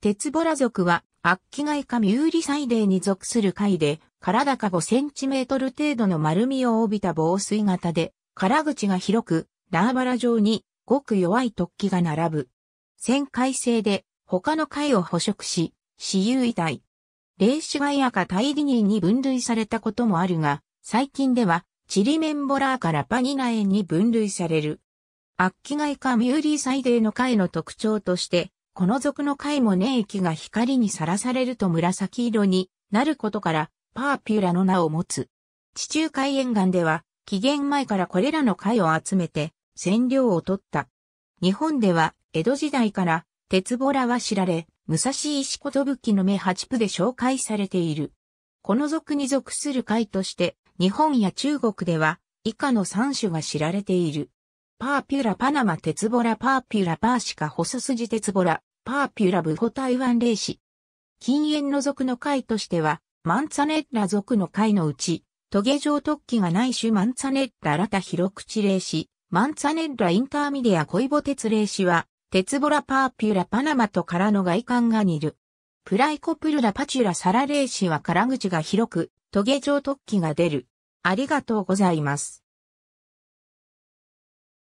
鉄ボラ族は、アッキガイカミューリサイデーに属する貝で、体か5センチメートル程度の丸みを帯びた防水型で、殻口が広く、ラーバラ状に、ごく弱い突起が並ぶ。旋回性で、他の貝を捕食し、私有遺体。霊視ガイアかタイディニーに分類されたこともあるが、最近では、チリメンボラーからパニナエンに分類される。アッキガイカミューリサイデーの貝の特徴として、この属の貝も粘液が光にさらされると紫色になることから、パーピュラの名を持つ。地中海沿岸では、紀元前からこれらの貝を集めて、占領を取った。日本では、江戸時代から、鉄ボラは知られ、武蔵石小飛きの目八部で紹介されている。この属に属する貝として、日本や中国では、以下の3種が知られている。パーピュラパナマ鉄ボラパーピュラパーシカ細筋鉄ボラ。パーピュラブホ台湾霊視。禁煙の族の会としては、マンツァネッラ族の会のうち、トゲ状突起がない種マンツァネッララタ広口霊視、マンツァネッラインターミディアコイボ鉄霊視は、鉄ボラパーピュラパナマとからの外観が似る。プライコプルラパチュラサラ霊視は空口が広く、トゲ状突起が出る。ありがとうございます。